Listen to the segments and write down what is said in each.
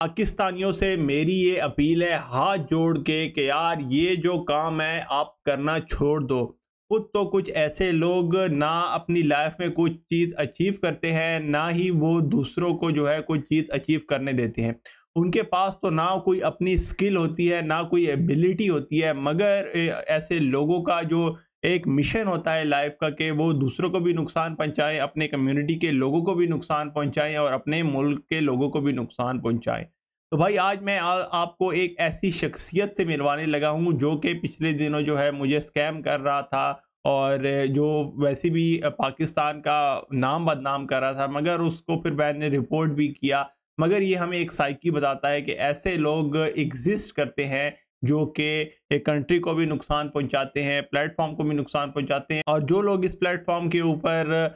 पाकिस्तानियों से मेरी ये अपील है हाथ जोड़ के कि यार ये जो काम है आप करना छोड़ दो खुद तो कुछ ऐसे लोग ना अपनी लाइफ में कुछ चीज़ अचीव करते हैं ना ही वो दूसरों को जो है कुछ चीज़ अचीव करने देते हैं उनके पास तो ना कोई अपनी स्किल होती है ना कोई एबिलिटी होती है मगर ऐसे लोगों का जो एक मिशन होता है लाइफ का कि वो दूसरों को भी नुकसान पहुंचाए अपने कम्युनिटी के लोगों को भी नुकसान पहुंचाए और अपने मुल्क के लोगों को भी नुकसान पहुंचाए तो भाई आज मैं आ, आपको एक ऐसी शख्सियत से मिलवाने लगा हूँ जो कि पिछले दिनों जो है मुझे स्कैम कर रहा था और जो वैसे भी पाकिस्तान का नाम बदनाम कर रहा था मगर उसको फिर मैंने रिपोर्ट भी किया मगर ये हमें एक साइकी बताता है कि ऐसे लोग एग्जिस्ट करते हैं जो कि एक कंट्री को भी नुकसान पहुंचाते हैं प्लेटफॉर्म को भी नुकसान पहुंचाते हैं और जो लोग इस प्लेटफॉर्म के ऊपर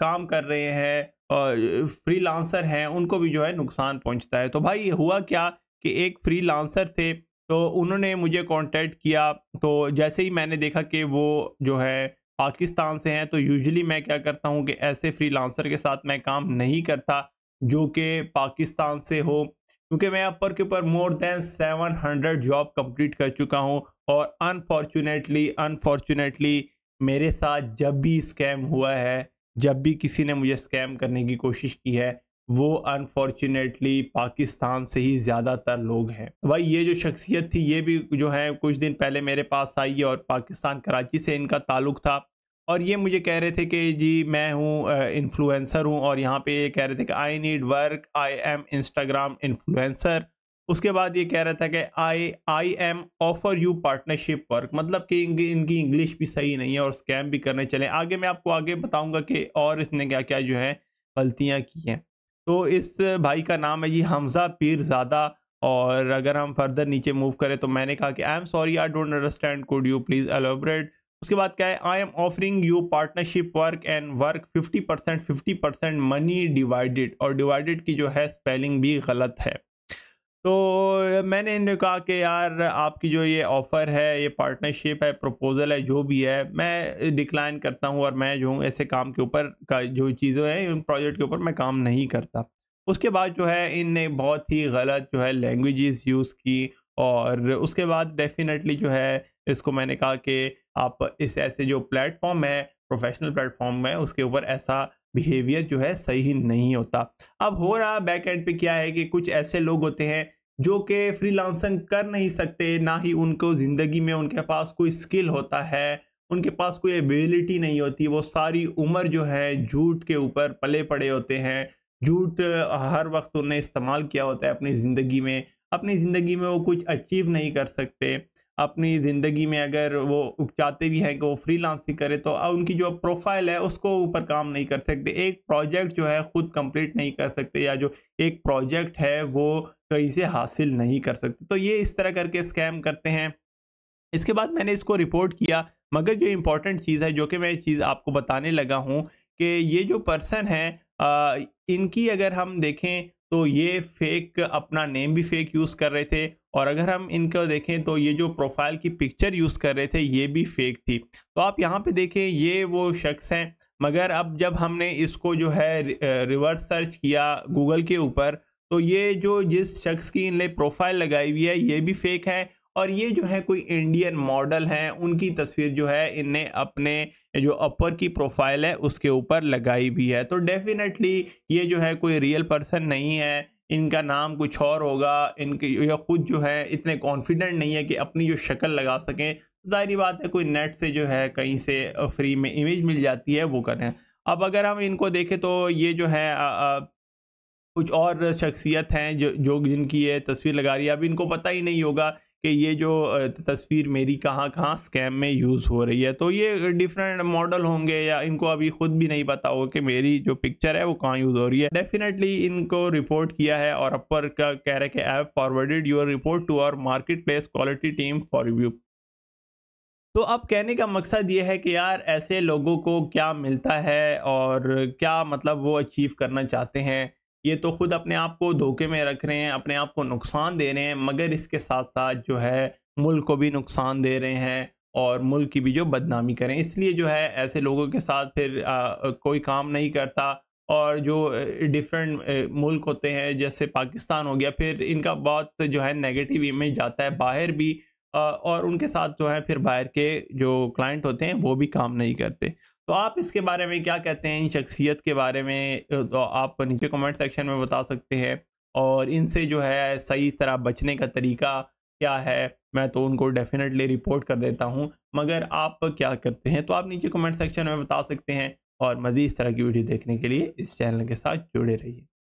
काम कर रहे हैं फ्री लांसर हैं उनको भी जो है नुकसान पहुंचता है तो भाई हुआ क्या कि एक फ्री लांसर थे तो उन्होंने मुझे कांटेक्ट किया तो जैसे ही मैंने देखा कि वो जो है पाकिस्तान से हैं तो यूजली मैं क्या करता हूँ कि ऐसे फ्री के साथ मैं काम नहीं करता जो कि पाकिस्तान से हो क्योंकि मैं अपर के ऊपर मोर देन 700 जॉब कम्प्लीट कर चुका हूँ और अनफॉर्चुनेटली अनफॉर्चुनेटली मेरे साथ जब भी स्कैम हुआ है जब भी किसी ने मुझे स्कैम करने की कोशिश की है वो अनफॉर्चुनेटली पाकिस्तान से ही ज़्यादातर लोग हैं तो भाई ये जो शख्सियत थी ये भी जो है कुछ दिन पहले मेरे पास आई और पाकिस्तान कराची से इनका ताल्लुक था और ये मुझे कह रहे थे कि जी मैं हूँ इन्फ्लुएंसर हूँ और यहाँ पे ये कह रहे थे कि I need work I am Instagram influencer उसके बाद ये कह रहा था कि I I am offer you partnership work मतलब कि इनकी इंग्लिश भी सही नहीं है और स्कैम भी करने चले आगे मैं आपको आगे बताऊँगा कि और इसने क्या क्या जो है गलतियाँ की हैं तो इस भाई का नाम है जी हमज़ा पीरजादा और अगर हम फर्दर नीचे मूव करें तो मैंने कहा कि I am sorry I don't understand could you please elaborate उसके बाद क्या है I am offering you partnership work and work 50 percent fifty percent money divided और डिवाइडेड की जो है स्पेलिंग भी गलत है तो मैंने इन्हें कहा कि यार आपकी जो ये ऑफ़र है ये पार्टनरशिप है प्रपोज़ल है जो भी है मैं डिक्लाइन करता हूँ और मैं जो हूँ ऐसे काम के ऊपर का जो चीज़ें हैं उन प्रोजेक्ट के ऊपर मैं काम नहीं करता उसके बाद जो है इनने बहुत ही गलत जो है लैंग्वेजेस यूज़ की और उसके बाद डेफिनेटली जो है इसको मैंने कहा कि आप इस ऐसे जो प्लेटफॉर्म है प्रोफेशनल प्लेटफॉर्म है उसके ऊपर ऐसा बिहेवियर जो है सही नहीं होता अब हो रहा बैक एंड पे क्या है कि कुछ ऐसे लोग होते हैं जो कि फ्री कर नहीं सकते ना ही उनको ज़िंदगी में उनके पास कोई स्किल होता है उनके पास कोई एबिलिटी नहीं होती वो सारी उम्र जो है झूठ के ऊपर पले पड़े होते हैं झूठ हर वक्त उन्हें इस्तेमाल किया होता है अपनी ज़िंदगी में अपनी ज़िंदगी में वो कुछ अचीव नहीं कर सकते अपनी ज़िंदगी में अगर वो चाहते भी हैं कि वो फ्री ही करें तो उनकी जो प्रोफाइल है उसको ऊपर काम नहीं कर सकते एक प्रोजेक्ट जो है ख़ुद कंप्लीट नहीं कर सकते या जो एक प्रोजेक्ट है वो कहीं से हासिल नहीं कर सकते तो ये इस तरह करके स्कैम करते हैं इसके बाद मैंने इसको रिपोर्ट किया मगर जो इम्पोर्टेंट चीज़ है जो कि मैं चीज़ आपको बताने लगा हूँ कि ये जो पर्सन है आ, इनकी अगर हम देखें तो ये फेक अपना नेम भी फेक यूज़ कर रहे थे और अगर हम इनका देखें तो ये जो प्रोफाइल की पिक्चर यूज़ कर रहे थे ये भी फेक थी तो आप यहाँ पे देखें ये वो शख्स हैं मगर अब जब हमने इसको जो है रिवर्स सर्च किया गूगल के ऊपर तो ये जो जिस शख्स की इनने प्रोफाइल लगाई हुई है ये भी फेक है और ये जो है कोई इंडियन मॉडल हैं उनकी तस्वीर जो है इनने अपने जो अपर की प्रोफाइल है उसके ऊपर लगाई भी है तो डेफिनेटली ये जो है कोई रियल पर्सन नहीं है इनका नाम कुछ और होगा इनके या खुद जो है इतने कॉन्फिडेंट नहीं है कि अपनी जो शक्ल लगा सकें तो जाहिर बात है कोई नेट से जो है कहीं से फ्री में इमेज मिल जाती है वो करें अब अगर हम इनको देखें तो ये जो है आ, आ, कुछ और शख्सियत हैं जो जो जिनकी ये तस्वीर लगा रही है अभी इनको पता ही नहीं होगा कि ये जो तस्वीर मेरी कहाँ कहाँ स्कैम में यूज़ हो रही है तो ये डिफरेंट मॉडल होंगे या इनको अभी खुद भी नहीं पता हो कि मेरी जो पिक्चर है वो कहाँ यूज़ हो रही है डेफिनेटली इनको रिपोर्ट किया है और अपर का कह रहे कि I forwarded your report to our market place quality team for review तो अब कहने का मकसद ये है कि यार ऐसे लोगों को क्या मिलता है और क्या मतलब वो अचीव करना चाहते हैं ये तो खुद अपने आप को धोखे में रख रहे हैं अपने आप को नुकसान दे रहे हैं मगर इसके साथ साथ जो है मुल्क को भी नुकसान दे रहे हैं और मुल्क की भी जो बदनामी करें इसलिए जो है ऐसे लोगों के साथ फिर आ, कोई काम नहीं करता और जो डिफरेंट मुल्क होते हैं जैसे पाकिस्तान हो गया फिर इनका बहुत जो है नेगेटिव इमेज जाता है बाहर भी और उनके साथ जो है फिर बाहर के जो क्लाइंट होते हैं वो भी काम नहीं करते तो आप इसके बारे में क्या कहते हैं इन शख्सियत के बारे में तो आप नीचे कमेंट सेक्शन में बता सकते हैं और इनसे जो है सही तरह बचने का तरीका क्या है मैं तो उनको डेफिनेटली रिपोर्ट कर देता हूँ मगर आप क्या करते हैं तो आप नीचे कमेंट सेक्शन में बता सकते हैं और मज़ीद इस तरह की वीडियो देखने के लिए इस चैनल के साथ जुड़े रहिए